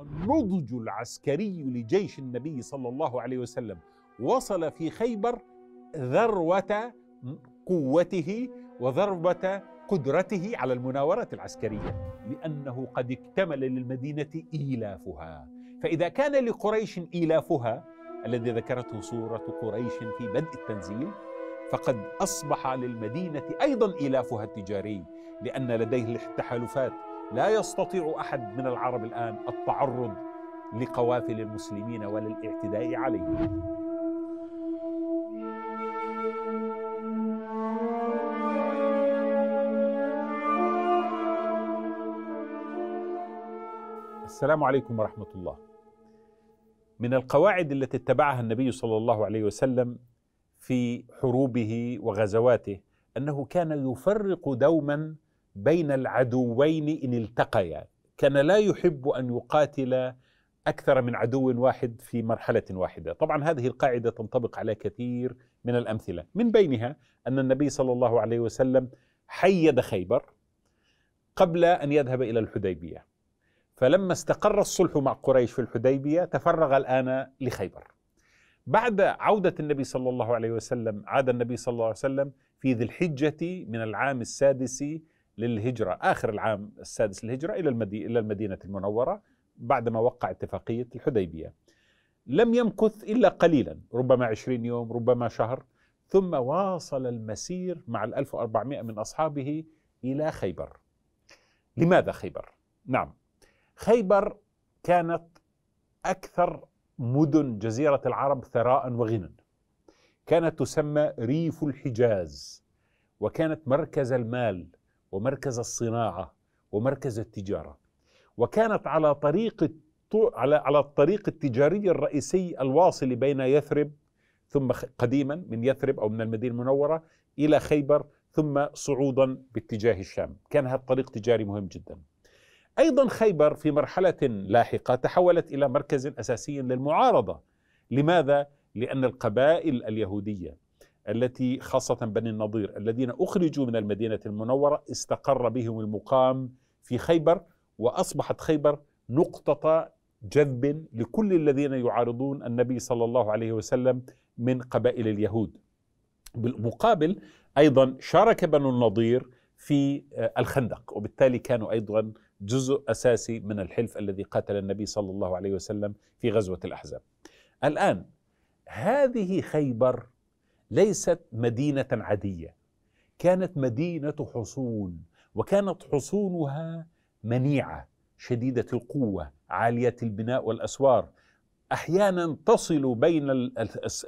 النضج العسكري لجيش النبي صلى الله عليه وسلم وصل في خيبر ذروه قوته وذروه قدرته على المناورات العسكريه لانه قد اكتمل للمدينه ايلافها فاذا كان لقريش ايلافها الذي ذكرته سوره قريش في بدء التنزيل فقد اصبح للمدينه ايضا ايلافها التجاري لان لديه التحالفات لا يستطيع احد من العرب الان التعرض لقوافل المسلمين ولا الاعتداء عليهم السلام عليكم ورحمه الله من القواعد التي اتبعها النبي صلى الله عليه وسلم في حروبه وغزواته انه كان يفرق دوما بين العدوين إن التقيا كان لا يحب أن يقاتل أكثر من عدو واحد في مرحلة واحدة طبعا هذه القاعدة تنطبق على كثير من الأمثلة من بينها أن النبي صلى الله عليه وسلم حيد خيبر قبل أن يذهب إلى الحديبية فلما استقر الصلح مع قريش في الحديبية تفرغ الآن لخيبر بعد عودة النبي صلى الله عليه وسلم عاد النبي صلى الله عليه وسلم في ذي الحجة من العام السادس للهجرة آخر العام السادس للهجرة إلى المدينة, إلى المدينة المنورة بعدما وقع اتفاقية الحديبية لم يمكث إلا قليلا ربما عشرين يوم ربما شهر ثم واصل المسير مع ال 1400 من أصحابه إلى خيبر لماذا خيبر؟ نعم خيبر كانت أكثر مدن جزيرة العرب ثراء وغنى كانت تسمى ريف الحجاز وكانت مركز المال ومركز الصناعه ومركز التجاره وكانت على طريق على على الطريق التجاري الرئيسي الواصل بين يثرب ثم قديما من يثرب او من المدينه المنوره الى خيبر ثم صعودا باتجاه الشام، كان هذا الطريق تجاري مهم جدا. ايضا خيبر في مرحله لاحقه تحولت الى مركز اساسي للمعارضه. لماذا؟ لان القبائل اليهوديه التي خاصة بني النضير الذين أخرجوا من المدينة المنورة استقر بهم المقام في خيبر وأصبحت خيبر نقطة جذب لكل الذين يعارضون النبي صلى الله عليه وسلم من قبائل اليهود بالمقابل أيضا شارك بنو النضير في آه، الخندق وبالتالي كانوا أيضا جزء أساسي من الحلف الذي قاتل النبي صلى الله عليه وسلم في غزوة الأحزاب الآن هذه خيبر ليست مدينة عادية كانت مدينة حصون وكانت حصونها منيعة شديدة القوة عالية البناء والأسوار أحيانا تصل بين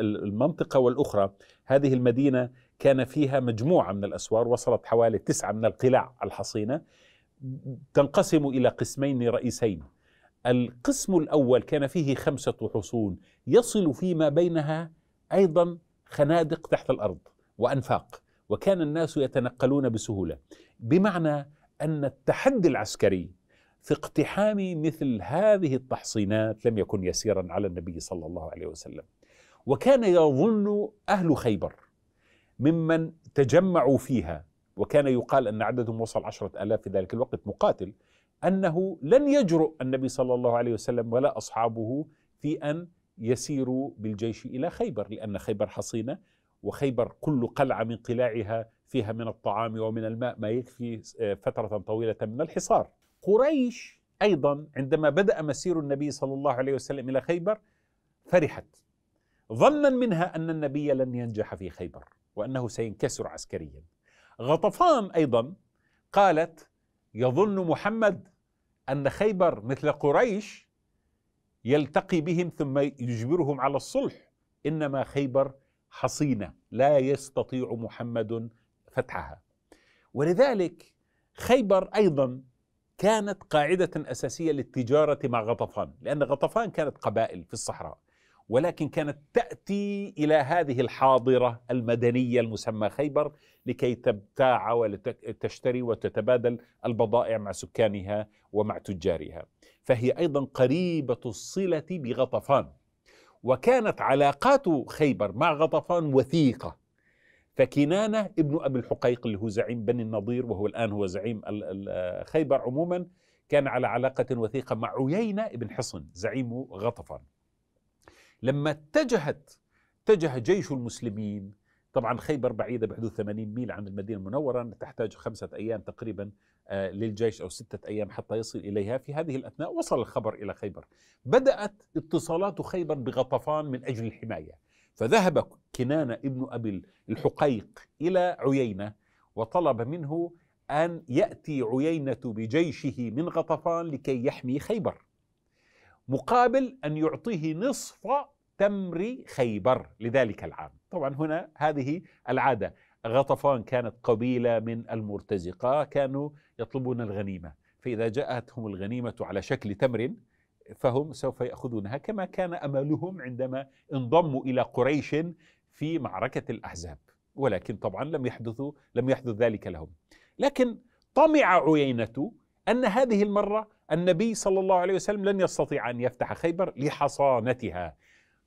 المنطقة والأخرى هذه المدينة كان فيها مجموعة من الأسوار وصلت حوالي تسعة من القلاع الحصينة تنقسم إلى قسمين رئيسين القسم الأول كان فيه خمسة حصون يصل فيما بينها أيضا خنادق تحت الارض وانفاق وكان الناس يتنقلون بسهوله بمعنى ان التحدي العسكري في اقتحام مثل هذه التحصينات لم يكن يسيرا على النبي صلى الله عليه وسلم وكان يظن اهل خيبر ممن تجمعوا فيها وكان يقال ان عددهم وصل عشرة الاف في ذلك الوقت مقاتل انه لن يجرؤ النبي صلى الله عليه وسلم ولا اصحابه في ان يسيروا بالجيش الى خيبر لان خيبر حصينه وخيبر كل قلعه من قلاعها فيها من الطعام ومن الماء ما يكفي آه، فتره طويله من الحصار. قريش ايضا عندما بدا مسير النبي صلى الله عليه وسلم الى خيبر فرحت ظنا منها ان النبي لن ينجح في خيبر وانه سينكسر عسكريا. غطفان ايضا قالت يظن محمد ان خيبر مثل قريش يلتقي بهم ثم يجبرهم على الصلح انما خيبر حصينه لا يستطيع محمد فتحها ولذلك خيبر ايضا كانت قاعده اساسيه للتجاره مع غطفان لان غطفان كانت قبائل في الصحراء ولكن كانت تاتي الى هذه الحاضره المدنيه المسمى خيبر لكي تبتاع ولتشتري وتتبادل البضائع مع سكانها ومع تجارها فهي أيضا قريبة الصلة بغطفان وكانت علاقات خيبر مع غطفان وثيقة فكنانة ابن أبي الحقيق اللي هو زعيم بني النضير وهو الآن هو زعيم خيبر عموما كان على علاقة وثيقة مع عيينة بن حصن زعيم غطفان لما اتجهت اتجه جيش المسلمين طبعا خيبر بعيدة بحدود 80 ميل عن المدينة المنورة تحتاج خمسة أيام تقريبا آه، للجيش أو ستة أيام حتى يصل إليها في هذه الأثناء وصل الخبر إلى خيبر بدأت اتصالات خيبر بغطفان من أجل الحماية فذهب كنانة ابن أبي الحقيق إلى عيينة وطلب منه أن يأتي عيينة بجيشه من غطفان لكي يحمي خيبر مقابل أن يعطيه نصف تمر خيبر لذلك العام طبعا هنا هذه العادة غطفان كانت قبيلة من المرتزقة كانوا يطلبون الغنيمة فإذا جاءتهم الغنيمة على شكل تمر فهم سوف يأخذونها كما كان أملهم عندما انضموا إلى قريش في معركة الأحزاب ولكن طبعا لم يحدثوا لم يحدث ذلك لهم لكن طمع عيينة أن هذه المرة النبي صلى الله عليه وسلم لن يستطيع أن يفتح خيبر لحصانتها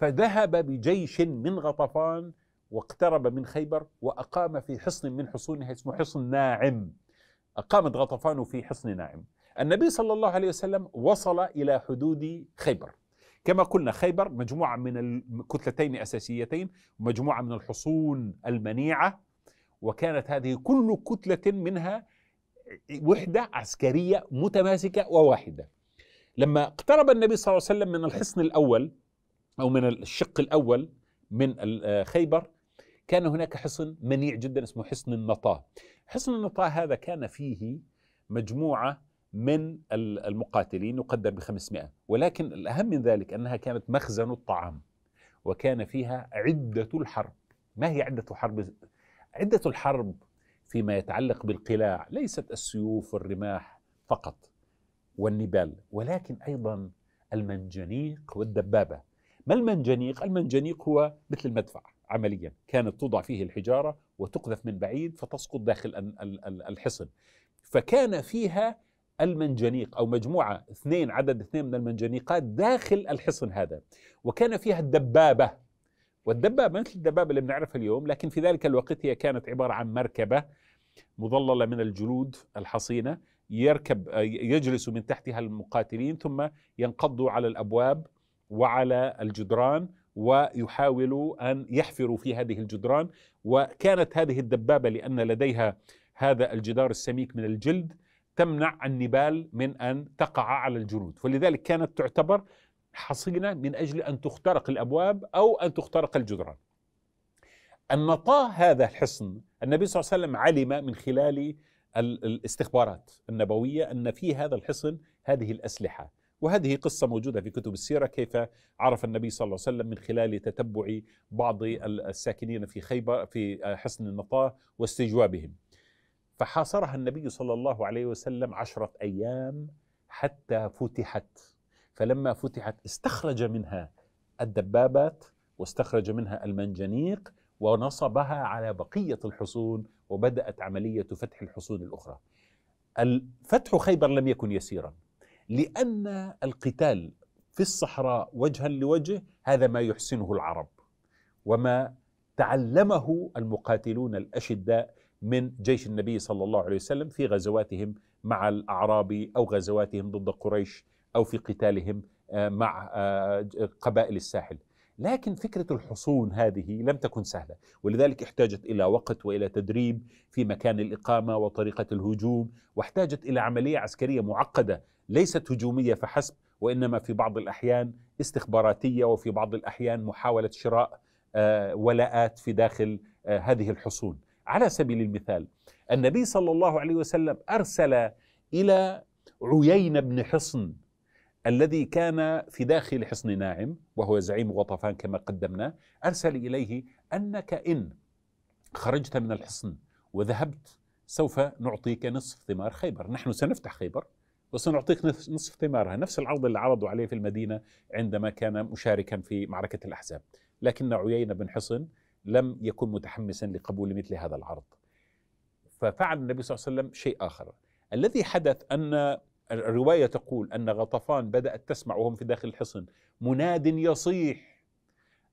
فذهب بجيش من غطفان واقترب من خيبر وأقام في حصن من حصونها اسمه حصن ناعم أقامت غطفان في حصن ناعم النبي صلى الله عليه وسلم وصل إلى حدود خيبر كما قلنا خيبر مجموعة من الكتلتين أساسيتين ومجموعة من الحصون المنيعة وكانت هذه كل كتلة منها وحدة عسكرية متماسكة وواحدة لما اقترب النبي صلى الله عليه وسلم من الحصن الأول أو من الشق الأول من آه، خيبر كان هناك حصن منيع جدا اسمه حصن النطاة حصن النطاة هذا كان فيه مجموعة من المقاتلين يقدر ب 500 ولكن الأهم من ذلك أنها كانت مخزن الطعام وكان فيها عدة الحرب ما هي عدة الحرب؟ عدة الحرب فيما يتعلق بالقلاع ليست السيوف والرماح فقط والنبال ولكن أيضا المنجنيق والدبابة ما المنجنيق؟ المنجنيق هو مثل المدفع عمليا كانت توضع فيه الحجارة وتقذف من بعيد فتسقط داخل الحصن فكان فيها المنجنيق أو مجموعة اثنين عدد اثنين من المنجنيقات داخل الحصن هذا وكان فيها الدبابة والدبابة مثل الدبابة اللي بنعرفها اليوم لكن في ذلك الوقت هي كانت عبارة عن مركبة مظللة من الجلود الحصينة يركب يجلس من تحتها المقاتلين ثم ينقضوا على الأبواب وعلى الجدران ويحاولوا ان يحفروا في هذه الجدران وكانت هذه الدبابه لان لديها هذا الجدار السميك من الجلد تمنع النبال من ان تقع على الجنود فلذلك كانت تعتبر حصينه من اجل ان تخترق الابواب او ان تخترق الجدران. النطاه هذا الحصن النبي صلى الله عليه وسلم علم من خلال الاستخبارات النبويه ان في هذا الحصن هذه الاسلحه وهذه قصة موجودة في كتب السيرة كيف عرف النبي صلى الله عليه وسلم من خلال تتبع بعض الساكنين في خيبر في حصن النطاة واستجوابهم فحاصرها النبي صلى الله عليه وسلم عشرة أيام حتى فتحت فلما فتحت استخرج منها الدبابات واستخرج منها المنجنيق ونصبها على بقية الحصون وبدأت عملية فتح الحصون الأخرى فتح خيبر لم يكن يسيرا لأن القتال في الصحراء وجها لوجه هذا ما يحسنه العرب وما تعلمه المقاتلون الأشداء من جيش النبي صلى الله عليه وسلم في غزواتهم مع الأعراب أو غزواتهم ضد قريش أو في قتالهم آه، مع آه، قبائل الساحل لكن فكرة الحصون هذه لم تكن سهلة ولذلك احتاجت إلى وقت وإلى تدريب في مكان الإقامة وطريقة الهجوم واحتاجت إلى عملية عسكرية معقدة ليست هجومية فحسب وإنما في بعض الأحيان استخباراتية وفي بعض الأحيان محاولة شراء آه، ولاءات في داخل آه، هذه الحصون على سبيل المثال النبي صلى الله عليه وسلم أرسل إلى عيين بن حصن الذي كان في داخل حصن ناعم وهو زعيم غطفان كما قدمنا أرسل إليه أنك إن خرجت من الحصن وذهبت سوف نعطيك نصف ثمار خيبر نحن سنفتح خيبر وسنعطيك نصف ثمارها نفس العرض اللي عرضوا عليه في المدينة عندما كان مشاركا في معركة الأحزاب لكن عيينة بن حصن لم يكن متحمسا لقبول مثل هذا العرض ففعل النبي صلى الله عليه وسلم شيء آخر الذي حدث أن الرواية تقول أن غطفان بدأت تسمع وهم في داخل الحصن مناد يصيح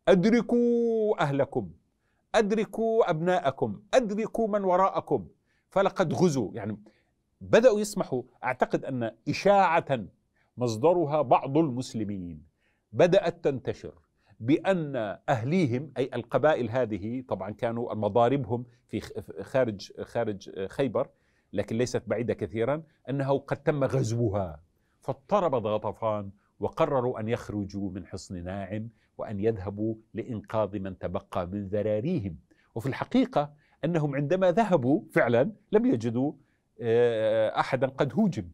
أدركوا أهلكم أدركوا أبناءكم أدركوا من وراءكم فلقد غزوا يعني بدأوا يسمحوا أعتقد أن إشاعة مصدرها بعض المسلمين بدأت تنتشر بأن أهليهم أي القبائل هذه طبعا كانوا مضاربهم في خارج خارج خيبر لكن ليست بعيدة كثيرا أنه قد تم غزوها فاضطرب غطفان وقرروا أن يخرجوا من حصن ناعم وأن يذهبوا لإنقاذ من تبقى من ذراريهم وفي الحقيقة أنهم عندما ذهبوا فعلا لم يجدوا آه، أحدا قد هوجم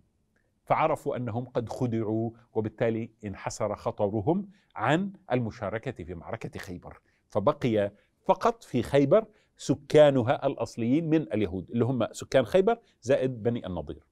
فعرفوا أنهم قد خدعوا وبالتالي انحسر خطرهم عن المشاركة في معركة خيبر فبقي فقط في خيبر سكانها الاصليين من اليهود اللي هم سكان خيبر زائد بني النضير.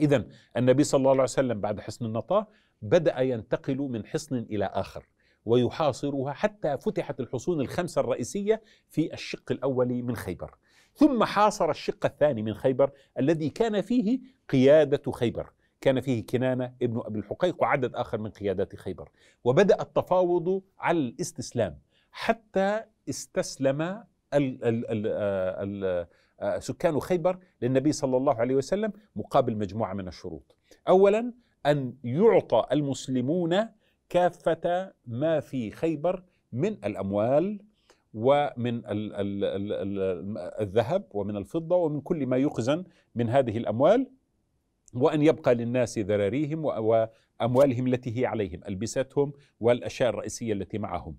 اذا النبي صلى الله عليه وسلم بعد حصن النطاه بدا ينتقل من حصن الى اخر ويحاصرها حتى فتحت الحصون الخمسه الرئيسيه في الشق الاول من خيبر. ثم حاصر الشق الثاني من خيبر الذي كان فيه قياده خيبر كان فيه كنانة ابن أبي الحقيق وعدد آخر من قيادات خيبر وبدأ التفاوض على الاستسلام حتى استسلم آه، آه، سكان خيبر للنبي صلى الله عليه وسلم مقابل مجموعه من الشروط. اولا ان يعطى المسلمون كافه ما في خيبر من الاموال ومن الذهب ومن الفضه ومن كل ما يخزن من هذه الاموال وأن يبقى للناس ذراريهم وأموالهم التي هي عليهم ألبستهم والأشياء الرئيسية التي معهم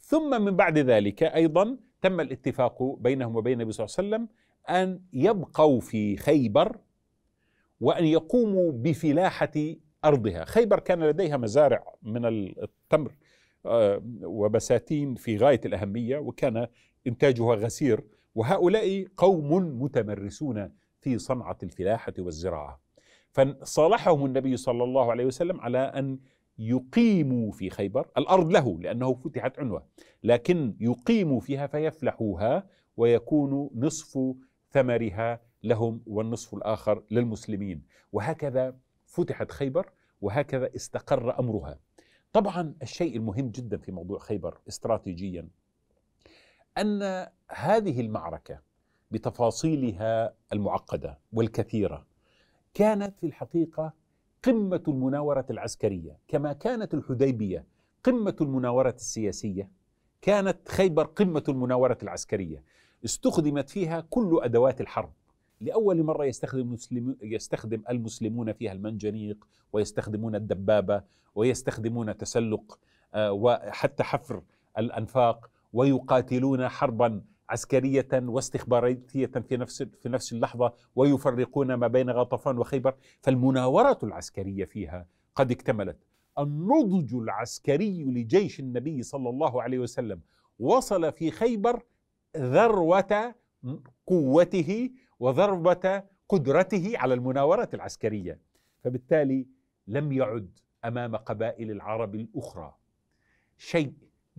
ثم من بعد ذلك أيضا تم الاتفاق بينهم وبين النبي صلى الله عليه وسلم أن يبقوا في خيبر وأن يقوموا بفلاحة أرضها خيبر كان لديها مزارع من التمر آه، وبساتين في غاية الأهمية وكان إنتاجها غسير وهؤلاء قوم متمرسون في صنعة الفلاحة والزراعة فصالحهم النبي صلى الله عليه وسلم على أن يقيموا في خيبر الأرض له لأنه فتحت عنوة لكن يقيموا فيها فيفلحوها ويكون نصف ثمرها لهم والنصف الآخر للمسلمين وهكذا فتحت خيبر وهكذا استقر أمرها طبعا الشيء المهم جدا في موضوع خيبر استراتيجيا أن هذه المعركة بتفاصيلها المعقدة والكثيرة كانت في الحقيقة قمة المناورة العسكرية كما كانت الحديبية قمة المناورة السياسية كانت خيبر قمة المناورة العسكرية استخدمت فيها كل أدوات الحرب لأول مرة يستخدم, يستخدم المسلمون فيها المنجنيق ويستخدمون الدبابة ويستخدمون تسلق آه، وحتى حفر الأنفاق ويقاتلون حربا عسكرية واستخباراتية في نفس في نفس اللحظة ويفرقون ما بين غطفان وخيبر فالمناورة العسكرية فيها قد اكتملت النضج العسكري لجيش النبي صلى الله عليه وسلم وصل في خيبر ذروة قوته وذروة قدرته على المناورة العسكرية فبالتالي لم يعد أمام قبائل العرب الأخرى شيء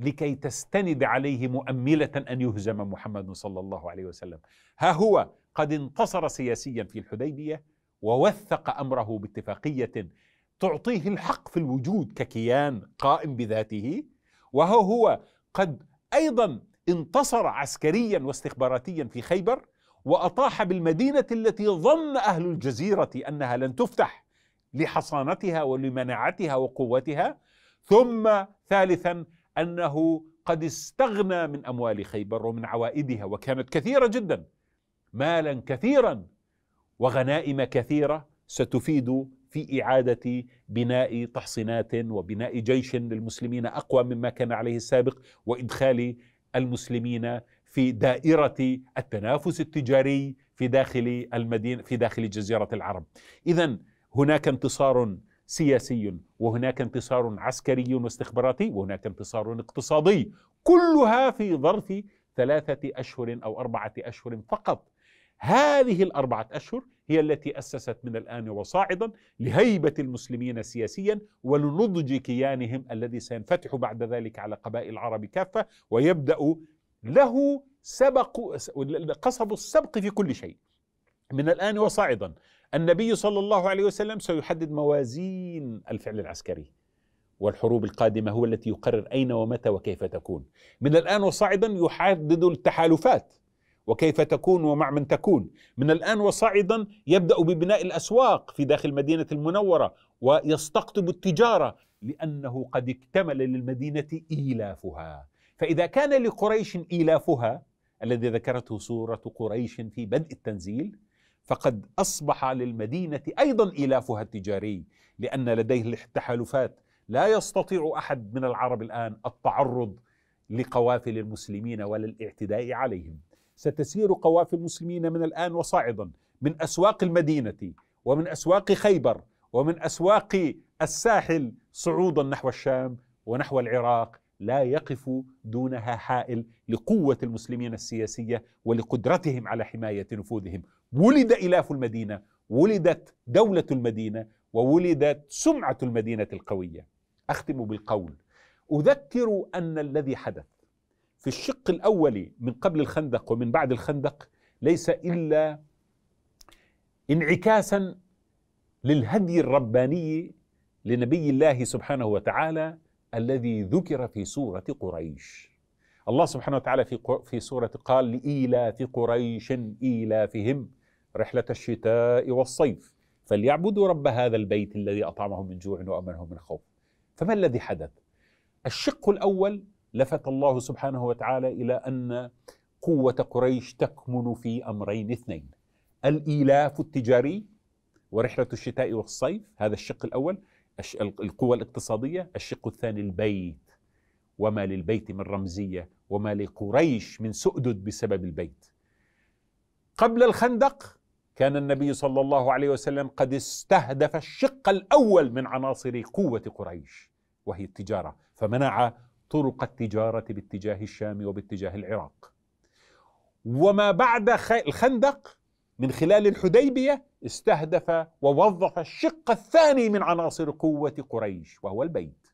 لكي تستند عليه مؤمله ان يهزم محمد صلى الله عليه وسلم ها هو قد انتصر سياسيا في الحديبيه ووثق امره باتفاقيه تعطيه الحق في الوجود ككيان قائم بذاته وها هو قد ايضا انتصر عسكريا واستخباراتيا في خيبر واطاح بالمدينه التي ظن اهل الجزيره انها لن تفتح لحصانتها ولمناعتها وقوتها ثم ثالثا أنه قد استغنى من أموال خيبر ومن عوائدها وكانت كثيرة جدا مالا كثيرا وغنائم كثيرة ستفيد في إعادة بناء تحصينات وبناء جيش للمسلمين أقوى مما كان عليه السابق وإدخال المسلمين في دائرة التنافس التجاري في داخل المدينة في داخل جزيرة العرب إذا هناك انتصار سياسي وهناك انتصار عسكري واستخباراتي وهناك انتصار اقتصادي كلها في ظرف ثلاثة أشهر أو أربعة أشهر فقط هذه الأربعة أشهر هي التي أسست من الآن وصاعدا لهيبة المسلمين سياسيا ولنضج كيانهم الذي سينفتح بعد ذلك على قبائل العرب كافة ويبدأ له سبق قصب السبق في كل شيء من الآن وصاعدا النبي صلى الله عليه وسلم سيحدد موازين الفعل العسكري والحروب القادمة هو التي يقرر أين ومتى وكيف تكون من الآن وصاعدا يحدد التحالفات وكيف تكون ومع من تكون من الآن وصاعدا يبدأ ببناء الأسواق في داخل مدينة المنورة ويستقطب التجارة لأنه قد اكتمل للمدينة إيلافها فإذا كان لقريش إيلافها الذي ذكرته سورة قريش في بدء التنزيل فقد اصبح للمدينه ايضا الافها التجاري لان لديه التحالفات لا يستطيع احد من العرب الان التعرض لقوافل المسلمين ولا الاعتداء عليهم ستسير قوافل المسلمين من الان وصاعدا من اسواق المدينه ومن اسواق خيبر ومن اسواق الساحل صعودا نحو الشام ونحو العراق لا يقف دونها حائل لقوه المسلمين السياسيه ولقدرتهم على حمايه نفوذهم ولد إلاف المدينة ولدت دولة المدينة وولدت سمعة المدينة القوية أختم بالقول أذكر أن الذي حدث في الشق الأول من قبل الخندق ومن بعد الخندق ليس إلا انعكاسا للهدي الرباني لنبي الله سبحانه وتعالى الذي ذكر في سورة قريش الله سبحانه وتعالى في في سورة قال لإيلاف قريش إيلافهم رحلة الشتاء والصيف فليعبدوا رب هذا البيت الذي أطعمهم من جوع وأمنهم من خوف فما الذي حدث؟ الشق الأول لفت الله سبحانه وتعالى إلى أن قوة قريش تكمن في أمرين اثنين الإيلاف التجاري ورحلة الشتاء والصيف هذا الشق الأول القوة الاقتصادية الشق الثاني البيت وما للبيت من رمزية وما لقريش من سؤدد بسبب البيت قبل الخندق كان النبي صلى الله عليه وسلم قد استهدف الشق الاول من عناصر قوه قريش وهي التجاره فمنع طرق التجاره باتجاه الشام وباتجاه العراق وما بعد الخندق من خلال الحديبيه استهدف ووظف الشق الثاني من عناصر قوه قريش وهو البيت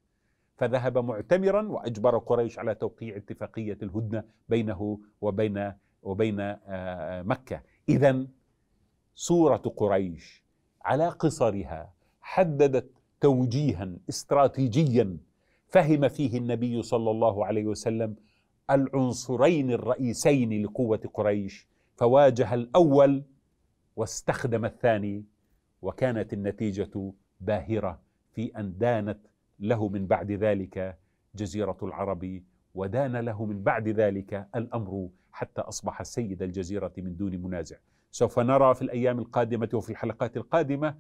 فذهب معتمرا واجبر قريش على توقيع اتفاقيه الهدنه بينه وبين وبين آه، مكه اذا صورة قريش على قصرها حددت توجيها استراتيجيا فهم فيه النبي صلى الله عليه وسلم العنصرين الرئيسين لقوة قريش فواجه الأول واستخدم الثاني وكانت النتيجة باهرة في أن دانت له من بعد ذلك جزيرة العرب ودان له من بعد ذلك الأمر حتى أصبح سيد الجزيرة من دون منازع سوف نرى في الأيام القادمة وفي الحلقات القادمة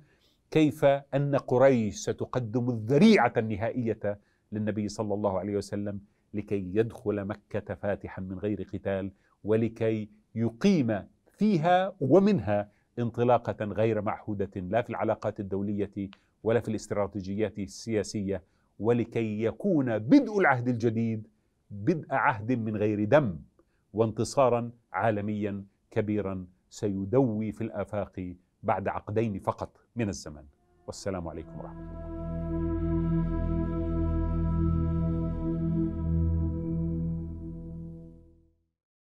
كيف أن قريش ستقدم الذريعة النهائية للنبي صلى الله عليه وسلم لكي يدخل مكة فاتحا من غير قتال ولكي يقيم فيها ومنها انطلاقة غير معهودة لا في العلاقات الدولية ولا في الاستراتيجيات السياسية ولكي يكون بدء العهد الجديد بدء عهد من غير دم وانتصارا عالميا كبيرا سيدوي في الآفاق بعد عقدين فقط من الزمن والسلام عليكم ورحمة الله